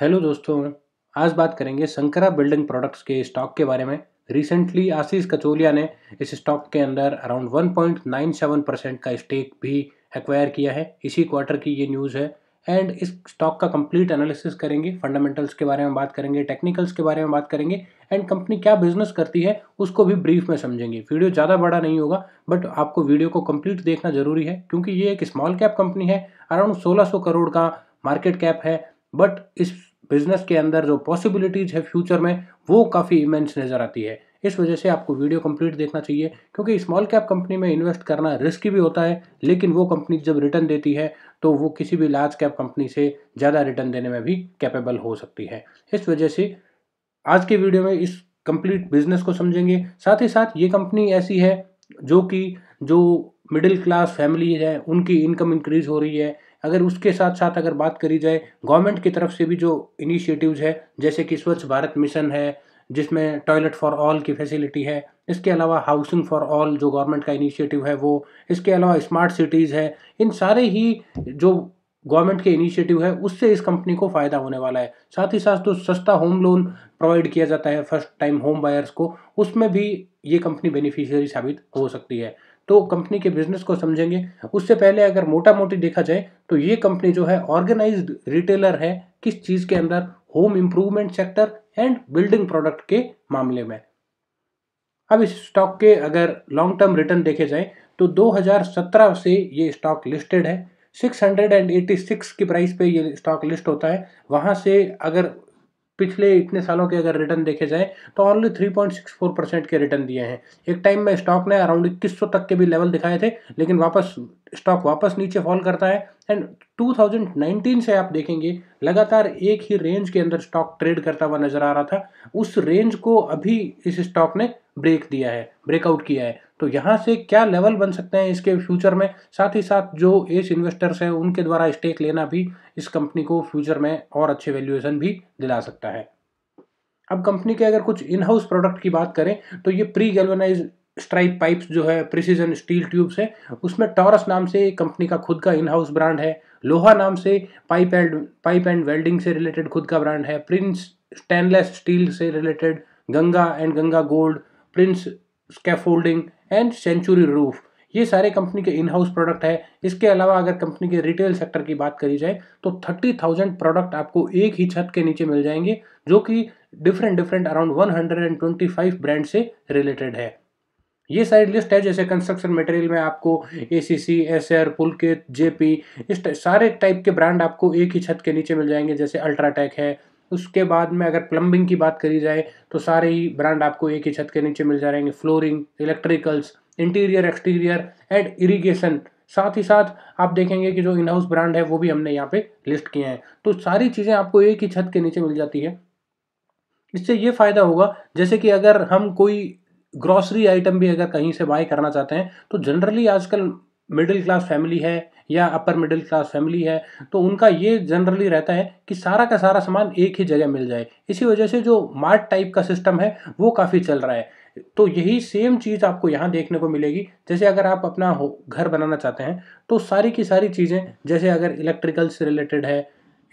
hello दोस्तों आज बात करेंगे संकरा बिल्डिंग प्रोडक्ट्स के स्टॉक के बारे में रिसेंटली आशीष कचोलिया ने इस स्टॉक के अंदर अराउंड 1.97 परसेंट का स्टेक भी एक्वायर किया है इसी क्वार्टर की ये न्यूज़ है एंड इस स्टॉक का कंप्लीट एनालिसिस करेंगे फंडामेंटल्स के बारे में बात करेंगे टेक्निकल्स के बारे में बात करेंगे एंड कंपनी क्या बिजनेस करती है उसको भी ब्रीफ में समझेंगे वीडियो ज़्यादा बड़ा नहीं होगा बट आपको वीडियो को कंप्लीट देखना जरूरी है क्योंकि ये एक स्मॉल कैप कंपनी है अराउंड सोलह करोड़ का मार्केट कैप है बट इस बिज़नेस के अंदर जो पॉसिबिलिटीज़ है फ्यूचर में वो काफ़ी इमेंस नज़र आती है इस वजह से आपको वीडियो कंप्लीट देखना चाहिए क्योंकि स्मॉल कैप कंपनी में इन्वेस्ट करना रिस्की भी होता है लेकिन वो कंपनी जब रिटर्न देती है तो वो किसी भी लार्ज कैप कंपनी से ज़्यादा रिटर्न देने में भी कैपेबल हो सकती है इस वजह से आज के वीडियो में इस कंप्लीट बिजनेस को समझेंगे साथ ही साथ ये कंपनी ऐसी है जो कि जो मिडिल क्लास फैमिली है उनकी इनकम इंक्रीज हो रही है अगर उसके साथ साथ अगर बात करी जाए गवर्नमेंट की तरफ से भी जो इनिशिएटिव्स है जैसे कि स्वच्छ भारत मिशन है जिसमें टॉयलेट फॉर ऑल की फैसिलिटी है इसके अलावा हाउसिंग फॉर ऑल जो गवर्नमेंट का इनिशिएटिव है वो इसके अलावा स्मार्ट सिटीज़ है इन सारे ही जो गवर्नमेंट के इनिशिएटिव है उससे इस कंपनी को फ़ायदा होने वाला है साथ ही साथ जो तो सस्ता होम लोन प्रोवाइड किया जाता है फर्स्ट टाइम होम बायर्स को उसमें भी ये कंपनी बेनिफिशियरी साबित हो सकती है तो कंपनी के बिजनेस को समझेंगे उससे पहले अगर मोटा मोटी देखा जाए तो ये कंपनी जो है ऑर्गेनाइज रिटेलर है किस चीज़ के अंदर home improvement sector and building product के मामले में अब इस स्टॉक के अगर लॉन्ग टर्म रिटर्न देखे जाए तो 2017 से ये स्टॉक लिस्टेड है 686 की प्राइस पे ये स्टॉक लिस्ट होता है वहाँ से अगर पिछले इतने सालों के अगर रिटर्न देखे जाए तो ओनली 3.64 परसेंट के रिटर्न दिए हैं एक टाइम में स्टॉक ने अराउंड इक्कीस तक के भी लेवल दिखाए थे लेकिन वापस स्टॉक वापस नीचे फॉल करता है एंड 2019 से आप देखेंगे लगातार एक ही रेंज के अंदर स्टॉक ट्रेड करता हुआ नजर आ रहा था उस रेंज को अभी इस स्टॉक ने ब्रेक दिया है ब्रेकआउट किया है तो यहाँ से क्या लेवल बन सकते हैं इसके फ्यूचर में साथ ही साथ जो एस इन्वेस्टर्स हैं उनके द्वारा स्टेक लेना भी इस कंपनी को फ्यूचर में और अच्छे वैल्यूएशन भी दिला सकता है अब कंपनी के अगर कुछ इनहाउस प्रोडक्ट की बात करें तो ये प्री गैल्वेनाइज स्ट्राइप पाइप्स जो है प्रिसीजन स्टील ट्यूब्स है उसमें टॉरस नाम से कंपनी का खुद का इन हाउस ब्रांड है लोहा नाम से pipe and pipe and welding से रिलेटेड खुद का ब्रांड है प्रिंस स्टेनलेस स्टील से related Ganga and Ganga gold Prince scaffolding and Century roof ये सारे कंपनी के इन हाउस प्रोडक्ट है इसके अलावा अगर कंपनी के रिटेल सेक्टर की बात करी जाए तो थर्टी थाउजेंड प्रोडक्ट आपको एक ही छत के नीचे मिल जाएंगे जो कि different different around one hundred and twenty five brand से रिलेटेड है ये सारी लिस्ट है जैसे कंस्ट्रक्शन मटेरियल में आपको ए सी सी एस एर पुलकित जे पी इस सारे टाइप के ब्रांड आपको एक ही छत के नीचे मिल जाएंगे जैसे अल्ट्राटेक है उसके बाद में अगर प्लम्बिंग की बात करी जाए तो सारे ही ब्रांड आपको एक ही छत के नीचे मिल जाएंगे flooring electricals interior exterior and irrigation साथ ही साथ आप देखेंगे कि जो इन हाउस ब्रांड है वो भी हमने यहाँ पे लिस्ट किए हैं तो सारी चीज़ें आपको एक ही छत के नीचे मिल जाती है इससे ये फ़ायदा होगा जैसे कि अगर हम कोई ग्रॉसरी आइटम भी अगर कहीं से बाय करना चाहते हैं तो जनरली आजकल मिडिल क्लास फैमिली है या अपर मिडिल क्लास फैमिली है तो उनका ये जनरली रहता है कि सारा का सारा सामान एक ही जगह मिल जाए इसी वजह से जो मार्ट टाइप का सिस्टम है वो काफ़ी चल रहा है तो यही सेम चीज़ आपको यहाँ देखने को मिलेगी जैसे अगर आप अपना घर बनाना चाहते हैं तो सारी की सारी चीज़ें जैसे अगर इलेक्ट्रिकल से रिलेटेड है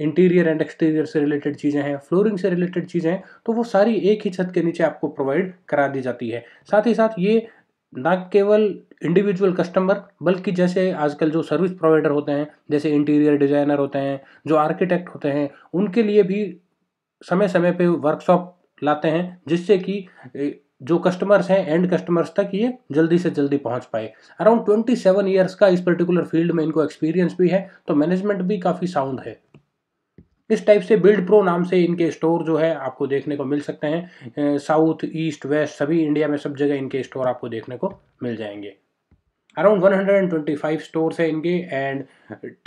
इंटीरियर एंड एक्सटीरियर से रिलेटेड चीज़ें हैं फ्लोरिंग से रिलेटेड चीज़ें हैं तो वो सारी एक ही छत के नीचे आपको प्रोवाइड करा दी जाती है साथ ही साथ ये ना केवल इंडिविजुअल कस्टमर बल्कि जैसे आजकल जो सर्विस प्रोवाइडर होते हैं जैसे इंटीरियर डिज़ाइनर होते हैं जो आर्किटेक्ट होते हैं उनके लिए भी समय समय पे वर्कशॉप लाते हैं जिससे कि जो कस्टमर्स हैं एंड कस्टमर्स तक ये जल्दी से जल्दी पहुंच पाए अराउंड ट्वेंटी सेवन ईयर्स का इस पर्टिकुलर फील्ड में इनको एक्सपीरियंस भी है तो मैनेजमेंट भी काफ़ी साउंड है इस टाइप से बिल्ड प्रो नाम से इनके स्टोर जो है आपको देखने को मिल सकते हैं साउथ ईस्ट वेस्ट सभी इंडिया में सब जगह इनके स्टोर आपको देखने को मिल जाएंगे अराउंड 125 स्टोर्स है इनके एंड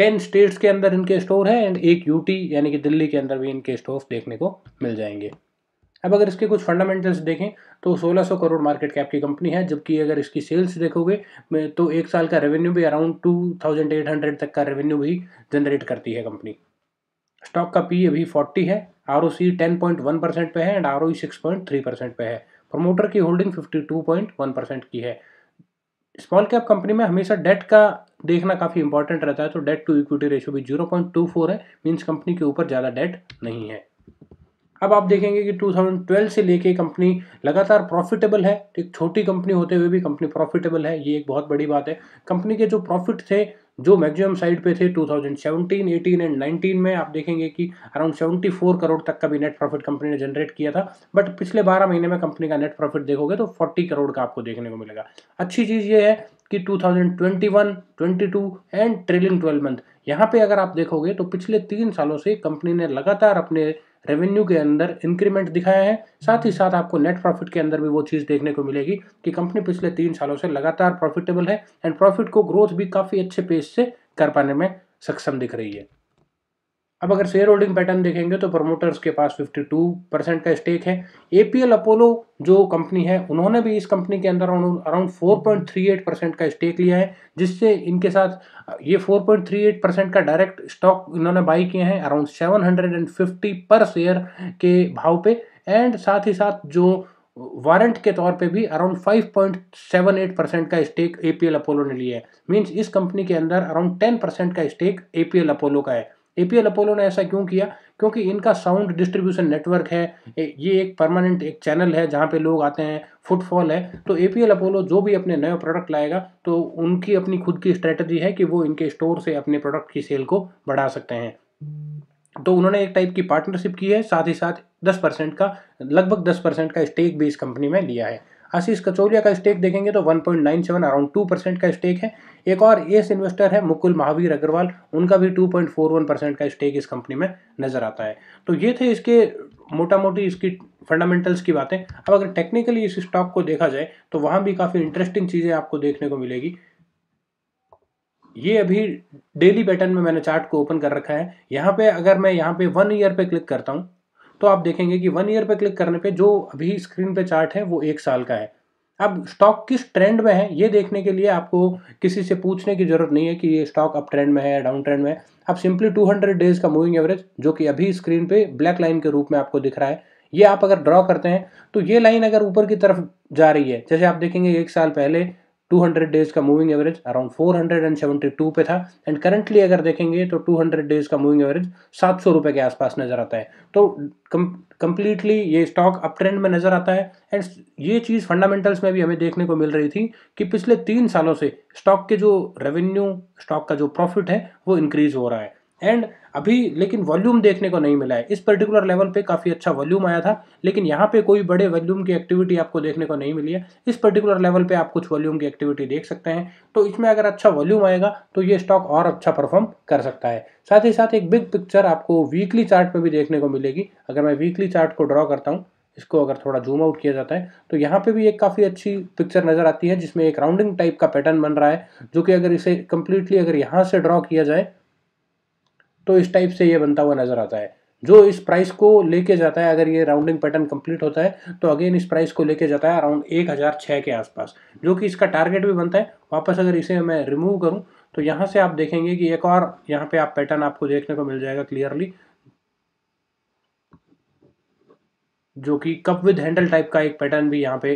10 स्टेट्स के अंदर इनके स्टोर हैं एंड एक यूटी यानी कि दिल्ली के अंदर भी इनके स्टोर्स देखने को मिल जाएंगे अब अगर इसके कुछ फंडामेंटल्स देखें तो 1600 करोड़ मार्केट कैप की कंपनी है जबकि अगर इसकी सेल्स देखोगे तो एक साल का रेवेन्यू भी अराउंड 2800 तक का रेवेन्यू भी जनरेट करती है कंपनी स्टॉक का पी e अभी फोर्टी है R O C ten point one percent पे है and R O six point three percent पे है प्रमोटर की holding fifty two point one percent की है स्मॉल कैप कंपनी में हमेशा डेट का देखना काफ़ी इंपॉर्टेंट रहता है तो डेट टू इक्विटी रेशियो भी जीरो पॉइंट टू फोर है मीन्स कंपनी के ऊपर ज़्यादा डेट नहीं है अब आप देखेंगे कि 2012 से लेके कंपनी लगातार प्रॉफिटेबल है एक छोटी कंपनी होते हुए भी कंपनी प्रॉफिटेबल है ये एक बहुत बड़ी बात है कंपनी के जो प्रॉफिट थे जो मैक्सिमम साइड पे थे 2017, 18 एंड 19 में आप देखेंगे कि अराउंड 74 करोड़ तक का भी नेट प्रॉफिट कंपनी ने जनरेट किया था बट पिछले 12 महीने में कंपनी का नेट प्रॉफिट देखोगे तो 40 करोड़ का आपको देखने को मिलेगा अच्छी चीज़ ये है कि 2021, 22 एंड ट्रेलिंग 12 मंथ यहाँ पे अगर आप देखोगे तो पिछले तीन सालों से कंपनी ने लगातार अपने रेवेन्यू के अंदर इंक्रीमेंट दिखाया है साथ ही साथ आपको नेट प्रॉफिट के अंदर भी वो चीज़ देखने को मिलेगी कि कंपनी पिछले तीन सालों से लगातार प्रॉफिटेबल है एंड प्रॉफिट को ग्रोथ भी काफ़ी अच्छे पेस से कर पाने में सक्षम दिख रही है अब अगर शेयर होल्डिंग पैटर्न देखेंगे तो प्रमोटर्स के पास 52 परसेंट का स्टेक है एपीएल अपोलो जो कंपनी है उन्होंने भी इस कंपनी के अंदर अराउंड 4.38 परसेंट का स्टेक लिया है जिससे इनके साथ ये 4.38 परसेंट का डायरेक्ट स्टॉक इन्होंने बाई किए हैं अराउंड 750 पर शेयर के भाव पे एंड साथ ही साथ जो वारंट के तौर पे भी अराउंड 5.78 परसेंट का स्टेक एपीएल अपोलो ने लिया है मींस इस कंपनी के अंदर अराउंड 10 परसेंट का स्टेक एपीएल अपोलो का है एपीएल अपोलो ने ऐसा क्यों किया क्योंकि इनका साउंड डिस्ट्रीब्यूशन नेटवर्क है ये एक परमानेंट एक चैनल है जहाँ पे लोग आते हैं फुटफॉल है तो एपीएल अपोलो जो भी अपने नए प्रोडक्ट लाएगा तो उनकी अपनी खुद की स्ट्रेटजी है कि वो इनके स्टोर से अपने प्रोडक्ट की सेल को बढ़ा सकते हैं तो उन्होंने एक टाइप की पार्टनरशिप की है साथ ही साथ दस परसेंट का लगभग दस परसेंट का स्टेक भी इस कंपनी में लिया है आशीष कचौलिया का स्टेक देखेंगे तो 1.97 अराउंड 2 परसेंट का स्टेक है एक और एस इन्वेस्टर है मुकुल महावीर अग्रवाल उनका भी 2.41 परसेंट का स्टेक इस कंपनी में नज़र आता है तो ये थे इसके मोटा मोटी इसकी फंडामेंटल्स की बातें अब अगर टेक्निकली इस स्टॉक को देखा जाए तो वहाँ भी काफ़ी इंटरेस्टिंग चीज़ें आपको देखने को मिलेगी ये अभी डेली पैटर्न में मैंने चार्ट को ओपन कर रखा है यहाँ पे अगर मैं यहाँ पे वन ईयर पे क्लिक करता हूँ तो आप देखेंगे कि वन ईयर पर क्लिक करने पे जो अभी स्क्रीन पे चार्ट है वो एक साल का है अब स्टॉक किस ट्रेंड में है ये देखने के लिए आपको किसी से पूछने की ज़रूरत नहीं है कि ये स्टॉक अप ट्रेंड में है या डाउन ट्रेंड में है आप सिंपली 200 डेज का मूविंग एवरेज जो कि अभी स्क्रीन पे ब्लैक लाइन के रूप में आपको दिख रहा है ये आप अगर ड्रॉ करते हैं तो ये लाइन अगर ऊपर की तरफ जा रही है जैसे आप देखेंगे एक साल पहले 200 डेज का मूविंग एवरेज अराउंड 472 पे था एंड करंटली अगर देखेंगे तो 200 डेज का मूविंग एवरेज सात सौ रुपये के आसपास नज़र आता है तो कंप्लीटली ये स्टॉक अप ट्रेंड में नज़र आता है एंड ये चीज़ फंडामेंटल्स में भी हमें देखने को मिल रही थी कि पिछले तीन सालों से स्टॉक के जो रेवेन्यू स्टॉक का जो प्रॉफिट है वो इंक्रीज़ हो रहा है एंड अभी लेकिन वॉल्यूम देखने को नहीं मिला है इस पर्टिकुलर लेवल पे काफ़ी अच्छा वॉल्यूम आया था लेकिन यहाँ पे कोई बड़े वॉल्यूम की एक्टिविटी आपको देखने को नहीं मिली है इस पर्टिकुलर लेवल पे आप कुछ वॉल्यूम की एक्टिविटी देख सकते हैं तो इसमें अगर अच्छा वॉल्यूम आएगा तो ये स्टॉक और अच्छा परफॉर्म कर सकता है साथ ही साथ एक बिग पिक्चर आपको वीकली चार्ट में भी देखने को मिलेगी अगर मैं वीकली चार्ट को ड्रॉ करता हूँ इसको अगर थोड़ा जूम आउट किया जाता है तो यहाँ पे भी एक काफ़ी अच्छी पिक्चर नज़र आती है जिसमें एक राउंडिंग टाइप का पैटर्न बन रहा है जो कि अगर इसे कम्प्लीटली अगर यहाँ से ड्रॉ किया जाए तो इस टाइप से ये बनता हुआ नज़र आता है जो इस प्राइस को लेके जाता है अगर ये राउंडिंग पैटर्न कंप्लीट होता है तो अगेन इस प्राइस को लेके जाता है अराउंड एक हज़ार छः के आसपास जो कि इसका टारगेट भी बनता है वापस अगर इसे मैं रिमूव करूँ तो यहाँ से आप देखेंगे कि एक और यहाँ पे आप पैटर्न आपको देखने को मिल जाएगा क्लियरली जो कि कप विद हैंडल टाइप का एक पैटर्न भी यहाँ पे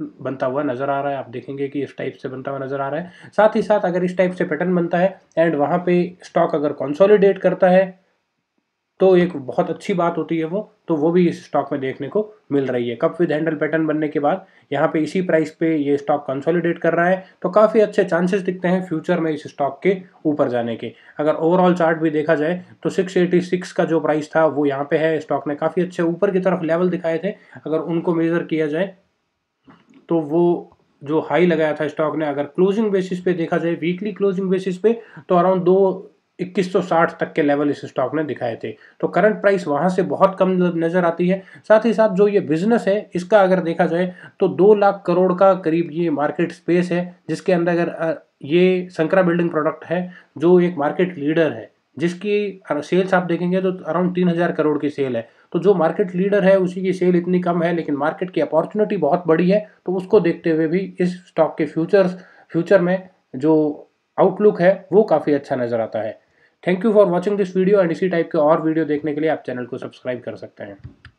बनता हुआ नज़र आ रहा है आप देखेंगे कि इस टाइप से बनता हुआ नज़र आ रहा है साथ ही साथ अगर इस टाइप से पैटर्न बनता है एंड वहाँ पे स्टॉक अगर कंसोलिडेट करता है तो एक बहुत अच्छी बात होती है वो तो वो भी इस स्टॉक में देखने को मिल रही है कप विद हैंडल पैटर्न बनने के बाद यहाँ पे इसी प्राइस पे ये स्टॉक कंसोलिडेट कर रहा है तो काफ़ी अच्छे चांसेस दिखते हैं फ्यूचर में इस स्टॉक के ऊपर जाने के अगर ओवरऑल चार्ट भी देखा जाए तो 686 का जो प्राइस था वो यहाँ पे है स्टॉक ने काफ़ी अच्छे ऊपर की तरफ लेवल दिखाए थे अगर उनको मेज़र किया जाए तो वो जो हाई लगाया था स्टॉक ने अगर क्लोजिंग बेसिस पे देखा जाए वीकली क्लोजिंग बेसिस पे तो अराउंड दो इक्कीस सौ साठ तक के लेवल इस स्टॉक ने दिखाए थे तो करंट प्राइस वहां से बहुत कम नज़र आती है साथ ही साथ जो ये बिजनेस है इसका अगर देखा जाए तो दो लाख करोड़ का करीब ये मार्केट स्पेस है जिसके अंदर अगर ये संकरा बिल्डिंग प्रोडक्ट है जो एक मार्केट लीडर है जिसकी सेल्स आप देखेंगे तो अराउंड तीन हज़ार करोड़ की सेल है तो जो मार्केट लीडर है उसी की सेल इतनी कम है लेकिन मार्केट की अपॉर्चुनिटी बहुत बड़ी है तो उसको देखते हुए भी इस स्टॉक के फ्यूचर्स फ्यूचर में जो आउटलुक है वो काफ़ी अच्छा नज़र आता है thank you for watching this video and इसी टाइप के और वीडियो देखने के लिए आप चैनल को सब्सक्राइब कर सकते हैं